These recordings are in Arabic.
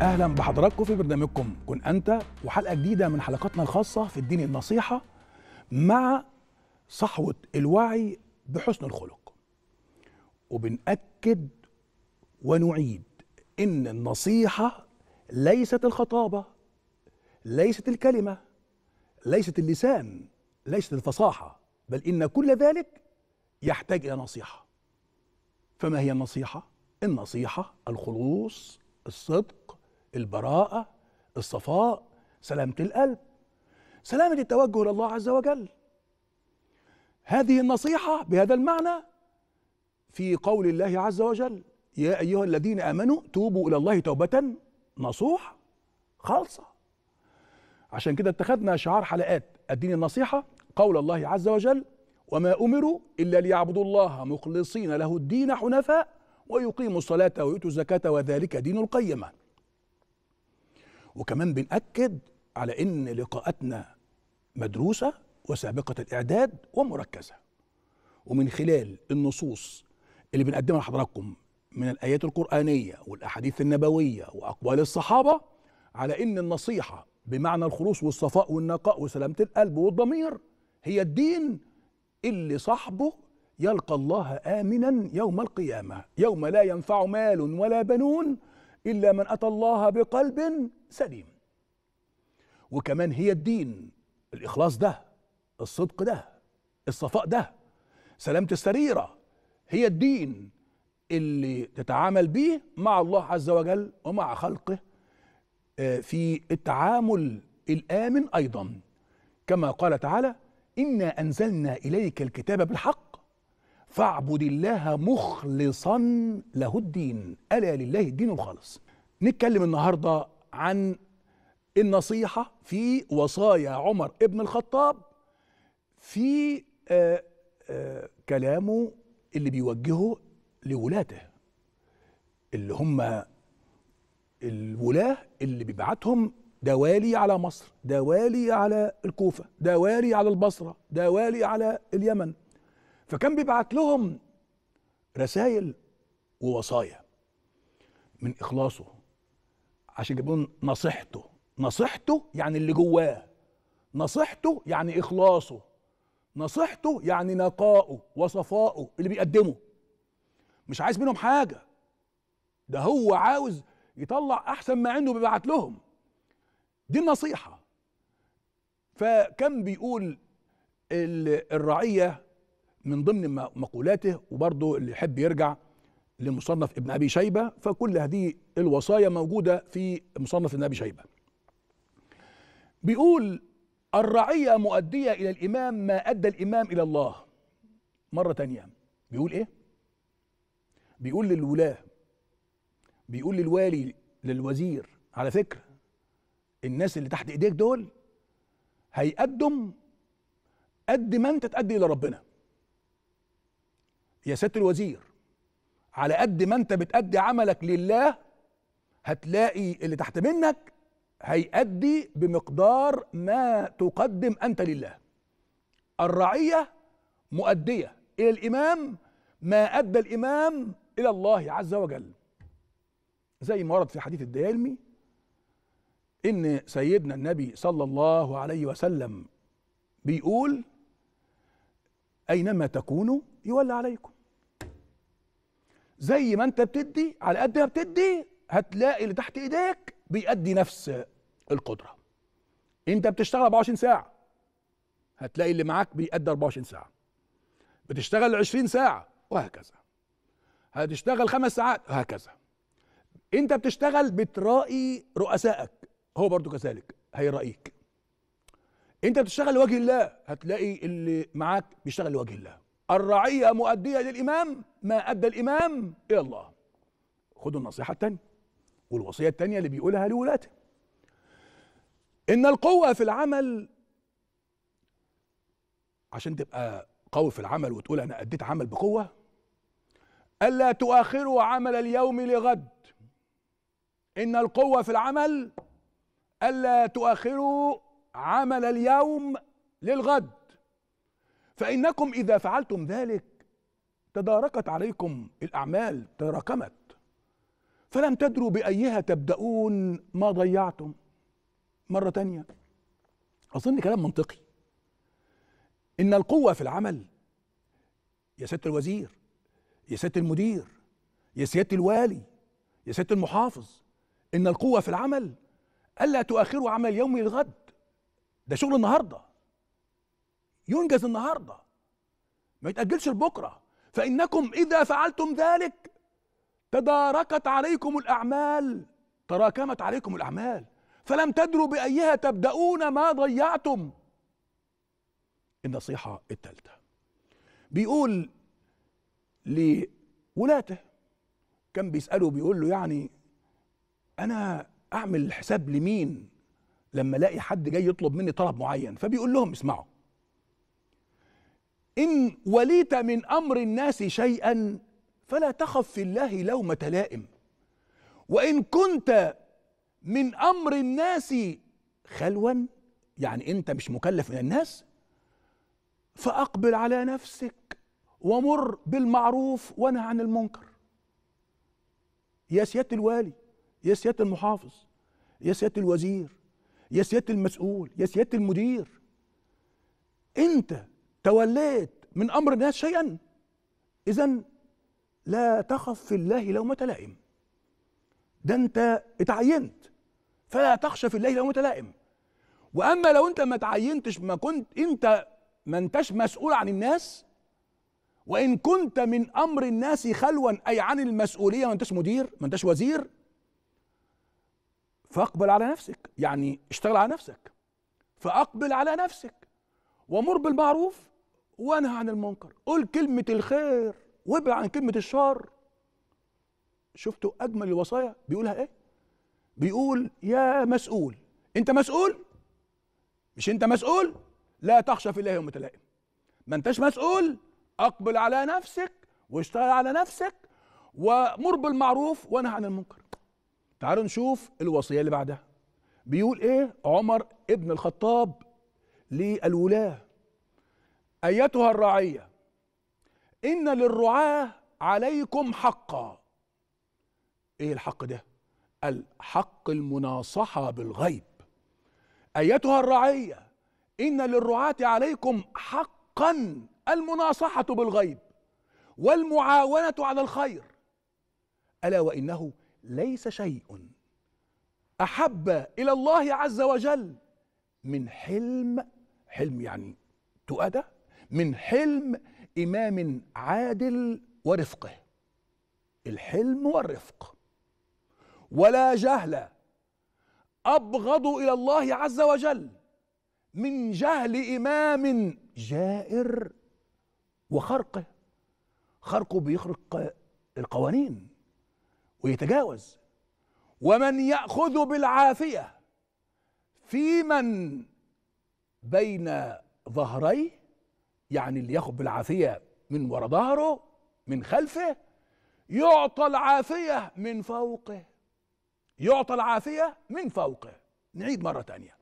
اهلا بحضراتكم في برنامجكم كن انت وحلقه جديده من حلقاتنا الخاصه في الدين النصيحه مع صحوه الوعي بحسن الخلق وبنأكد ونعيد ان النصيحه ليست الخطابه ليست الكلمه ليست اللسان ليست الفصاحه بل ان كل ذلك يحتاج الى نصيحه فما هي النصيحه النصيحه الخلوص الصدق البراءة الصفاء سلامة القلب سلامة التوجه إلى الله عز وجل هذه النصيحة بهذا المعنى في قول الله عز وجل يا أيها الذين آمنوا توبوا إلى الله توبة نصوح خالصة عشان كده اتخذنا شعار حلقات الدين النصيحة قول الله عز وجل وما أمروا إلا ليعبدوا الله مخلصين له الدين حنفاء ويقيموا الصلاة ويؤتوا الزكاة وذلك دين القيمة وكمان بنأكد على إن لقاءاتنا مدروسة وسابقة الإعداد ومركزة ومن خلال النصوص اللي بنقدمها لحضراتكم من الآيات القرآنية والأحاديث النبوية وأقوال الصحابة على إن النصيحة بمعنى الخلوص والصفاء والنقاء وسلامة القلب والضمير هي الدين اللي صاحبه يلقى الله آمنا يوم القيامة يوم لا ينفع مال ولا بنون إلا من أتى الله بقلب سليم وكمان هي الدين الإخلاص ده الصدق ده الصفاء ده سلامة السريرة هي الدين اللي تتعامل بيه مع الله عز وجل ومع خلقه آه، في التعامل الآمن أيضا كما قال تعالى إنا أنزلنا إليك الكتاب بالحق فاعبد الله مخلصا له الدين الا لله الدين الخالص نتكلم النهارده عن النصيحه في وصايا عمر ابن الخطاب في آآ آه، آآ آه، كلامه اللي بيوجهه لولاته اللي هم الولاه اللي بيبعتهم دوالي على مصر دوالي على الكوفه دوالي على البصره دوالي على اليمن فكان بيبعت لهم رسائل ووصايا من اخلاصه عشان يجيبون نصيحته نصيحته يعني اللي جواه نصيحته يعني اخلاصه نصيحته يعني نقائه وصفائه اللي بيقدمه مش عايز منهم حاجه ده هو عاوز يطلع احسن ما عنده بيبعت لهم دي النصيحه فكان بيقول الرعيه من ضمن مقولاته وبرضه اللي يحب يرجع لمصنف ابن ابي شيبه فكل هذه الوصايا موجوده في مصنف ابن ابي شيبه. بيقول الرعيه مؤديه الى الامام ما ادى الامام الى الله. مره ثانيه بيقول ايه؟ بيقول للولاه بيقول للوالي للوزير على فكره الناس اللي تحت ايديك دول هيقدم قد ما انت تأدي الى ربنا يا سياده الوزير على قد ما انت بتأدي عملك لله هتلاقي اللي تحت منك هيأدي بمقدار ما تقدم انت لله الرعيه مؤديه الى الامام ما ادى الامام الى الله عز وجل زي ما ورد في حديث الديالمي ان سيدنا النبي صلى الله عليه وسلم بيقول اينما تكونوا يولى عليكم زي ما انت بتدي على قد ما بتدي هتلاقي اللي تحت ايديك بيأدي نفس القدرة انت بتشتغل 24 ساعة هتلاقي اللي معاك بيأدي 24 ساعة بتشتغل 20 ساعة وهكذا هتشتغل خمس ساعات وهكذا انت بتشتغل بترائي رؤسائك هو برضو كذلك هيرائيك انت بتشتغل لوجه الله هتلاقي اللي معاك بيشتغل لوجه الله الرعية مؤدية للإمام ما أدى الإمام إلى الله خدوا النصيحة التانية والوصية التانية اللي بيقولها لولاته إن القوة في العمل عشان تبقى قوي في العمل وتقول أنا أديت عمل بقوة ألا تؤخروا عمل اليوم لغد إن القوة في العمل ألا تؤخروا عمل اليوم للغد فإنكم إذا فعلتم ذلك تداركت عليكم الأعمال تراكمت فلم تدروا بأيها تبدأون ما ضيعتم مرة تانية أظن كلام منطقي إن القوة في العمل يا سيادة الوزير يا سيادة المدير يا سيادة الوالي يا سيادة المحافظ إن القوة في العمل ألا تؤخروا عمل يومي الغد ده شغل النهارده ينجز النهارده ما يتاجلش لبكره فانكم اذا فعلتم ذلك تداركت عليكم الاعمال تراكمت عليكم الاعمال فلم تدروا بايها تبدؤون ما ضيعتم النصيحه الثالثه بيقول لولاته كان بيساله بيقول له يعني انا اعمل حساب لمين لما الاقي حد جاي يطلب مني طلب معين فبيقول لهم اسمعوا إن وليت من أمر الناس شيئا فلا تخف في الله لومة لائم وإن كنت من أمر الناس خلوا يعني أنت مش مكلف من الناس فأقبل على نفسك ومر بالمعروف وانهى عن المنكر يا سيادة الوالي يا سيادة المحافظ يا سيادة الوزير يا سيادة المسؤول يا سيادة المدير أنت توليت من امر الناس شيئا اذا لا تخف في الله لومه لائم ده انت اتعينت فلا تخشى في الله لومه لائم واما لو انت ما تعينتش ما كنت انت ما انتش مسؤول عن الناس وان كنت من امر الناس خلوا اي عن المسؤوليه ما انتش مدير ما انتش وزير فاقبل على نفسك يعني اشتغل على نفسك فاقبل على نفسك ومر بالمعروف وانهى عن المنكر قول كلمة الخير وابعد عن كلمة الشر شفتوا أجمل الوصايا بيقولها إيه؟ بيقول يا مسؤول أنت مسؤول؟ مش أنت مسؤول؟ لا تخشى في الله يوم تلائم ما أنتش مسؤول أقبل على نفسك واشتغل على نفسك ومر بالمعروف وانهى عن المنكر تعالوا نشوف الوصية اللي بعدها بيقول إيه عمر ابن الخطاب للولاة ايتها الرعيه ان للرعاه عليكم حقا ايه الحق ده الحق المناصحه بالغيب ايتها الرعيه ان للرعاه عليكم حقا المناصحه بالغيب والمعاونه على الخير الا وانه ليس شيء احب الى الله عز وجل من حلم حلم يعني تؤدى من حلم إمام عادل ورفقه الحلم والرفق ولا جهل أبغض إلى الله عز وجل من جهل إمام جائر وخرقه خرقه بيخرق القوانين ويتجاوز ومن يأخذ بالعافية في من بين ظهريه يعني اللي ياخد بالعافيه من ورا ظهره من خلفه يعطى العافيه من فوقه يعطى العافيه من فوقه نعيد مره ثانيه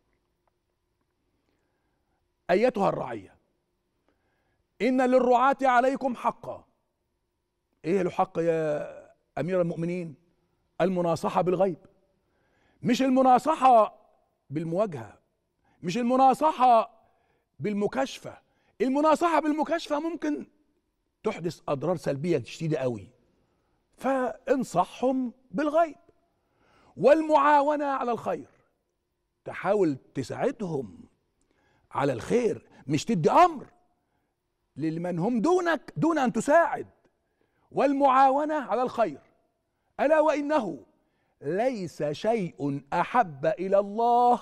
ايتها الرعيه ان للرعاه عليكم حقا ايه له حق يا امير المؤمنين المناصحه بالغيب مش المناصحه بالمواجهه مش المناصحه بالمكاشفه المناصحه بالمكاشفه ممكن تحدث اضرار سلبيه شديده قوي فانصحهم بالغيب والمعاونه على الخير تحاول تساعدهم على الخير مش تدي امر لمن هم دونك دون ان تساعد والمعاونه على الخير الا وانه ليس شيء احب الى الله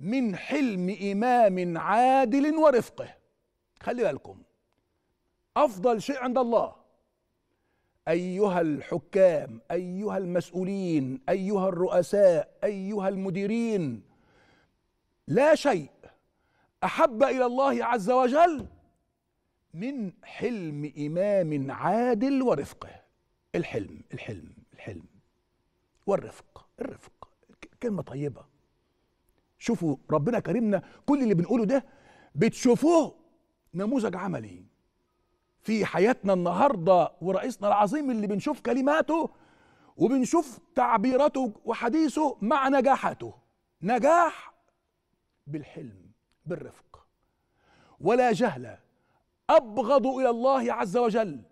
من حلم امام عادل ورفقه خلي بالكم افضل شيء عند الله ايها الحكام ايها المسؤولين ايها الرؤساء ايها المديرين لا شيء احب الى الله عز وجل من حلم امام عادل ورفقه الحلم الحلم الحلم والرفق الرفق كلمه طيبه شوفوا ربنا كرمنا كل اللي بنقوله ده بتشوفوه نموذج عملي في حياتنا النهارده ورئيسنا العظيم اللي بنشوف كلماته وبنشوف تعبيراته وحديثه مع نجاحاته نجاح بالحلم بالرفق ولا جهل ابغض الى الله عز وجل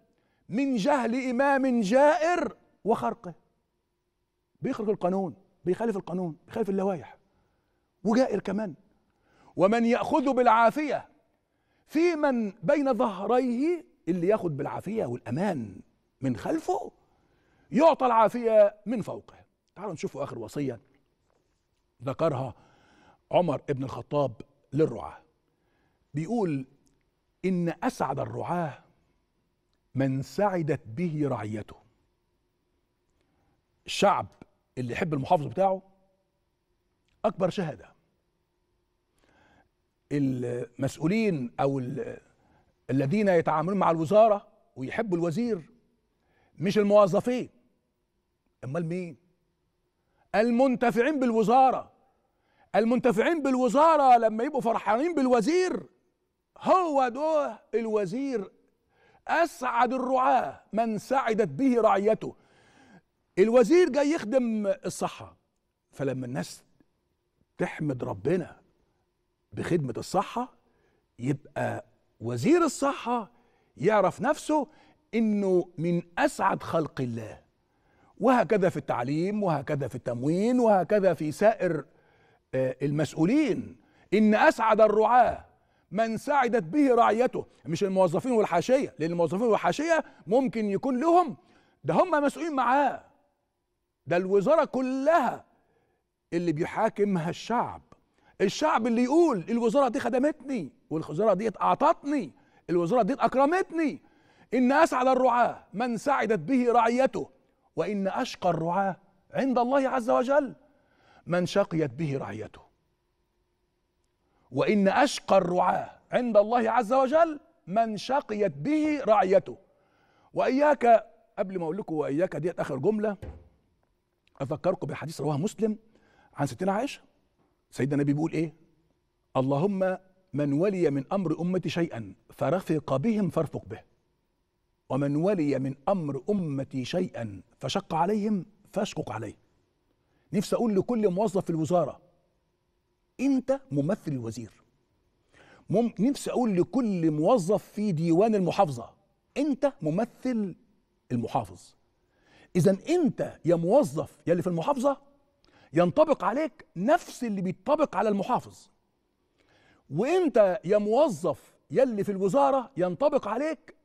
من جهل امام جائر وخرقه بيخرج القانون بيخالف القانون بيخالف اللوائح وجائر كمان ومن ياخذ بالعافيه في من بين ظهريه اللي ياخد بالعافيه والامان من خلفه يعطى العافيه من فوقه تعالوا نشوفوا اخر وصيه ذكرها عمر ابن الخطاب للرعاه بيقول ان اسعد الرعاه من سعدت به رعيته الشعب اللي يحب المحافظ بتاعه اكبر شهاده المسؤولين او الذين يتعاملون مع الوزاره ويحبوا الوزير مش الموظفين امال مين المنتفعين بالوزاره المنتفعين بالوزاره لما يبقوا فرحانين بالوزير هو ده الوزير اسعد الرعاه من سعدت به رعيته الوزير جاي يخدم الصحه فلما الناس تحمد ربنا بخدمه الصحه يبقى وزير الصحه يعرف نفسه انه من اسعد خلق الله وهكذا في التعليم وهكذا في التموين وهكذا في سائر آه، المسؤولين ان اسعد الرعاه من سعدت به رعيته مش الموظفين والحاشيه لان الموظفين والحاشيه ممكن يكون لهم ده هم مسؤولين معاه ده الوزاره كلها اللي بيحاكمها الشعب الشعب اللي يقول الوزاره دي خدمتني والوزاره دي اعطتني الوزاره دي اكرمتني ان اسعد الرعاه من سعدت به رعيته وان اشقى الرعاه عند الله عز وجل من شقيت به رعيته وان اشقى الرعاه عند الله عز وجل من شقيت به رعيته واياك قبل ما اقول لكم واياك ديت اخر جمله افكركم بحديث رواه مسلم عن ستنا عائشه سيدنا النبي بيقول ايه اللهم من ولي من امر امتي شيئا فرفق بهم فارفق به ومن ولي من امر امتي شيئا فشق عليهم فاشقق عليه نفسي اقول لكل موظف في الوزاره انت ممثل الوزير مم... نفسي اقول لكل موظف في ديوان المحافظه انت ممثل المحافظ اذا انت يا موظف يا اللي في المحافظه ينطبق عليك نفس اللي بيتطبق على المحافظ وانت يا موظف يلي في الوزاره ينطبق عليك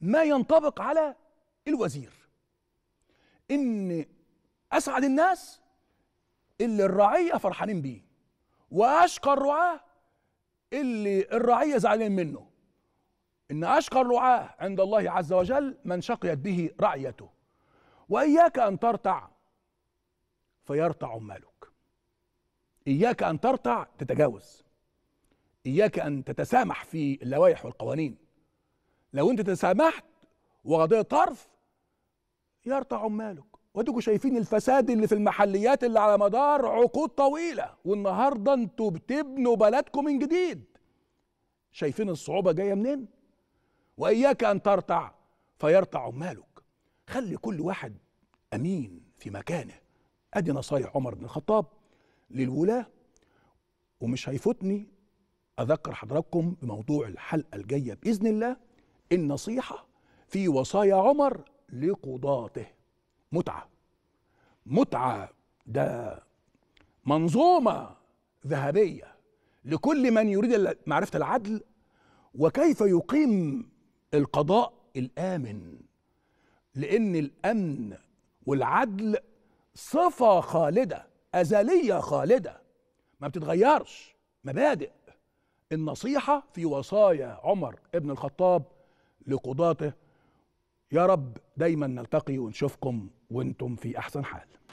ما ينطبق على الوزير ان اسعد الناس اللي الرعيه فرحانين بيه واشقى الرعاه اللي الرعيه زعلانين منه ان اشقى الرعاه عند الله عز وجل من شقيت به رعيته واياك ان ترتع فيرتع عمالك إياك أن ترتع تتجاوز إياك أن تتسامح في اللوائح والقوانين لو أنت تسامحت وقضية طرف يرتع عمالك وأنتوا شايفين الفساد اللي في المحليات اللي على مدار عقود طويلة والنهاردة أنتوا بتبنوا بلدكم من جديد شايفين الصعوبة جاية منين وإياك أن ترتع فيرتع عمالك خلي كل واحد أمين في مكانه ادي نصايح عمر بن الخطاب للولاة ومش هيفوتني اذكر حضراتكم بموضوع الحلقة الجاية باذن الله النصيحة في وصايا عمر لقضاته متعة متعة ده منظومة ذهبية لكل من يريد معرفة العدل وكيف يقيم القضاء الآمن لأن الأمن والعدل صفة خالدة أزلية خالدة ما بتتغيرش مبادئ النصيحة في وصايا عمر ابن الخطاب لقضاته يا رب دايما نلتقي ونشوفكم وانتم في أحسن حال